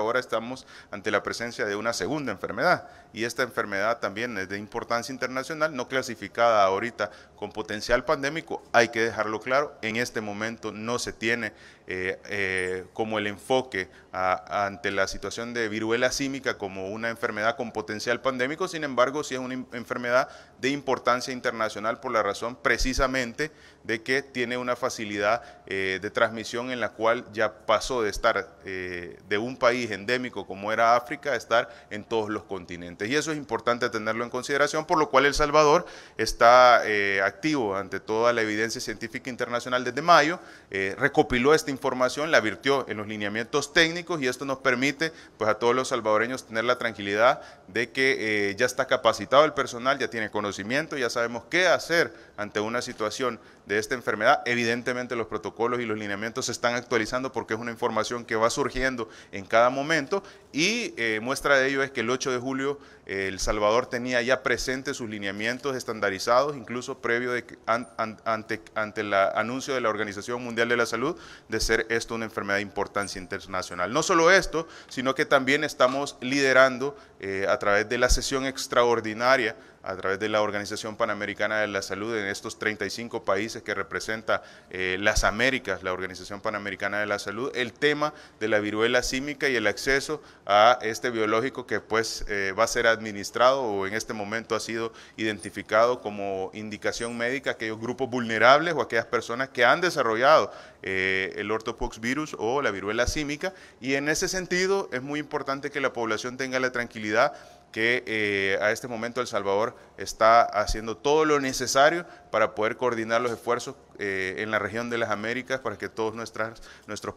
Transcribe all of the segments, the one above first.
Ahora estamos ante la presencia de una segunda enfermedad y esta enfermedad también es de importancia internacional, no clasificada ahorita con potencial pandémico, hay que dejarlo claro, en este momento no se tiene eh, eh, como el enfoque ante la situación de viruela símica como una enfermedad con potencial pandémico, sin embargo sí es una enfermedad de importancia internacional por la razón precisamente de que tiene una facilidad eh, de transmisión en la cual ya pasó de estar de un país endémico como era África, estar en todos los continentes. Y eso es importante tenerlo en consideración, por lo cual El Salvador está eh, activo ante toda la evidencia científica internacional desde mayo, eh, recopiló esta información, la virtió en los lineamientos técnicos y esto nos permite pues, a todos los salvadoreños tener la tranquilidad de que eh, ya está capacitado el personal, ya tiene conocimiento, ya sabemos qué hacer ante una situación de esta enfermedad. Evidentemente los protocolos y los lineamientos se están actualizando porque es una información que va surgiendo en cada momento momento y eh, muestra de ello es que el 8 de julio eh, El Salvador tenía ya presentes sus lineamientos estandarizados, incluso previo ante, el anuncio de la Organización Mundial de la Salud de ser esto una enfermedad de importancia internacional. No solo esto, sino que también estamos liderando eh, a través de la sesión extraordinaria a través de la Organización Panamericana de la Salud en estos 35 países que representa eh, las Américas, la Organización Panamericana de la Salud, el tema de la viruela símica y el acceso a este biológico que pues eh, va a ser administrado o en este momento ha sido identificado como indicación médica a aquellos grupos vulnerables o aquellas personas que han desarrollado eh, el ortopoxvirus o la viruela símica y en ese sentido es muy importante que la población tenga la tranquilidad que eh, a este momento El Salvador está haciendo todo lo necesario para poder coordinar los esfuerzos eh, en la región de las Américas para que todos nuestros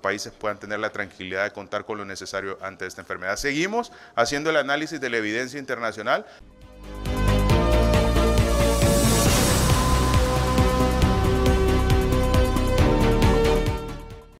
países puedan tener la tranquilidad de contar con lo necesario ante esta enfermedad. Seguimos haciendo el análisis de la evidencia internacional.